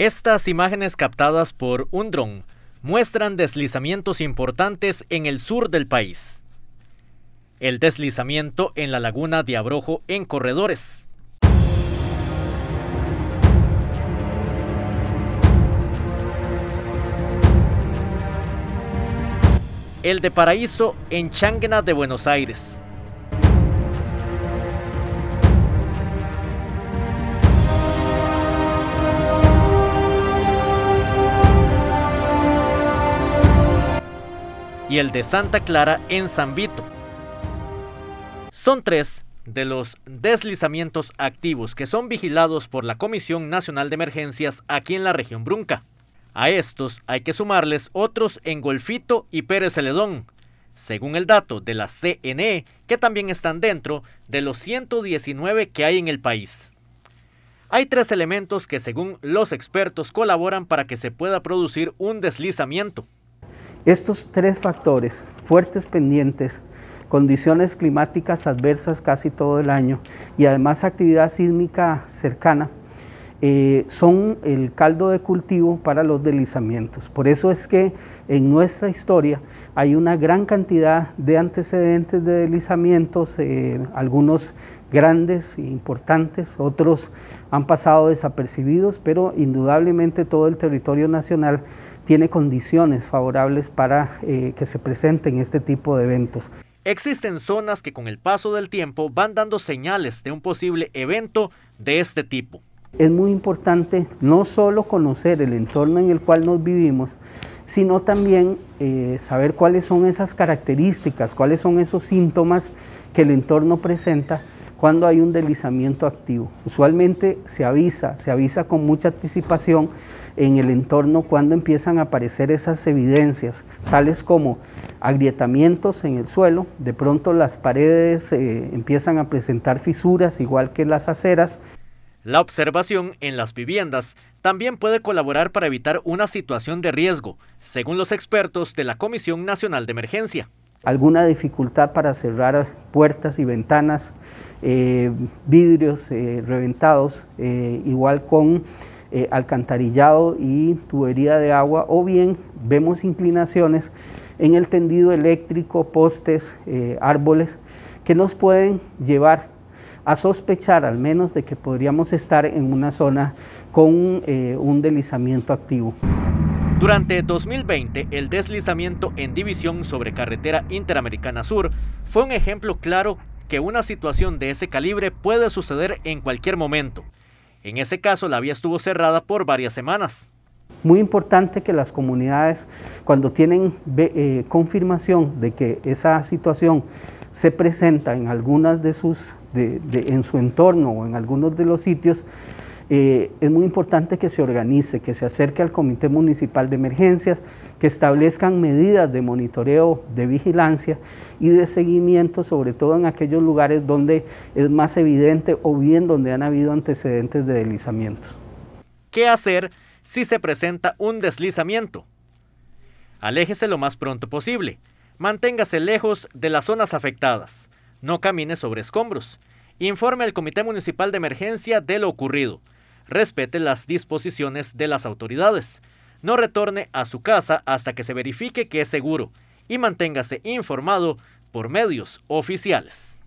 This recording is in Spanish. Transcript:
Estas imágenes captadas por un dron muestran deslizamientos importantes en el sur del país. El deslizamiento en la laguna de Abrojo en Corredores. El de Paraíso en Changuena de Buenos Aires. y el de Santa Clara en San Vito. Son tres de los deslizamientos activos que son vigilados por la Comisión Nacional de Emergencias aquí en la región Brunca. A estos hay que sumarles otros en Golfito y Pérez Celedón, según el dato de la CNE, que también están dentro de los 119 que hay en el país. Hay tres elementos que según los expertos colaboran para que se pueda producir un deslizamiento. Estos tres factores, fuertes pendientes, condiciones climáticas adversas casi todo el año y además actividad sísmica cercana, eh, son el caldo de cultivo para los deslizamientos. Por eso es que en nuestra historia hay una gran cantidad de antecedentes de deslizamientos, eh, algunos grandes e importantes, otros han pasado desapercibidos, pero indudablemente todo el territorio nacional tiene condiciones favorables para eh, que se presenten este tipo de eventos. Existen zonas que con el paso del tiempo van dando señales de un posible evento de este tipo es muy importante no solo conocer el entorno en el cual nos vivimos, sino también eh, saber cuáles son esas características, cuáles son esos síntomas que el entorno presenta cuando hay un deslizamiento activo. Usualmente se avisa, se avisa con mucha anticipación en el entorno cuando empiezan a aparecer esas evidencias, tales como agrietamientos en el suelo, de pronto las paredes eh, empiezan a presentar fisuras igual que las aceras. La observación en las viviendas también puede colaborar para evitar una situación de riesgo, según los expertos de la Comisión Nacional de Emergencia. Alguna dificultad para cerrar puertas y ventanas, eh, vidrios eh, reventados, eh, igual con alcantarillado y tubería de agua, o bien vemos inclinaciones en el tendido eléctrico, postes, árboles, que nos pueden llevar a sospechar al menos de que podríamos estar en una zona con eh, un deslizamiento activo. Durante 2020, el deslizamiento en división sobre carretera interamericana sur fue un ejemplo claro que una situación de ese calibre puede suceder en cualquier momento. En ese caso, la vía estuvo cerrada por varias semanas. Muy importante que las comunidades, cuando tienen eh, confirmación de que esa situación se presenta en algunas de sus en su entorno o en algunos de los sitios, eh, es muy importante que se organice, que se acerque al Comité Municipal de Emergencias, que establezcan medidas de monitoreo, de vigilancia y de seguimiento, sobre todo en aquellos lugares donde es más evidente o bien donde han habido antecedentes de deslizamientos. ¿Qué hacer si se presenta un deslizamiento? Aléjese lo más pronto posible. Manténgase lejos de las zonas afectadas no camine sobre escombros. Informe al Comité Municipal de Emergencia de lo ocurrido. Respete las disposiciones de las autoridades. No retorne a su casa hasta que se verifique que es seguro y manténgase informado por medios oficiales.